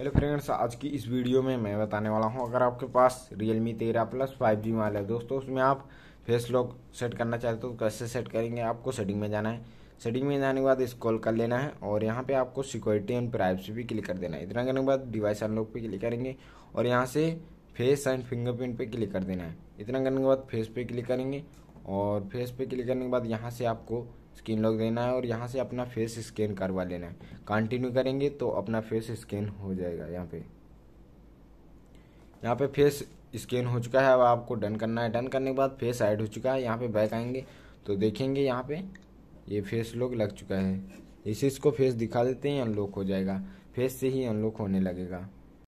hello friends आज की इस वीडियो में मैं बताने वाला हूं अगर आपके पास रियल मी तेरह प्लस फाइव जी मोबाइल है दोस्तों उसमें आप फेस लॉक सेट करना चाहते हो तो कैसे सेट करेंगे आपको सेटिंग में जाना है सेटिंग में जाने के बाद कॉल कर लेना है और यहाँ पे आपको सिक्योरिटी एंड प्राइवेसी भी क्लिक कर देना है इतना करने के बाद डिवाइस अनलॉक पर क्लिक करेंगे और यहाँ से फेस एंड फिंगरप्रिंट पर क्लिक कर देना है इतना करने के बाद फेस पे क्लिक करेंगे और फेस पे क्लिक करने के बाद यहाँ से आपको स्क्रीन लॉक देना है और यहाँ से अपना फेस स्कैन करवा लेना है कंटिन्यू करेंगे तो अपना फेस स्कैन हो जाएगा यहाँ पे यहाँ पे फेस स्कैन हो चुका है अब आपको डन करना है डन करने के बाद फेस ऐड हो चुका है यहाँ पे बैक आएंगे तो देखेंगे यहाँ पे ये फेस लॉक लग चुका है इसी इसको फेस दिखा देते हैं अनलॉक हो जाएगा फेस से ही अनलॉक होने लगेगा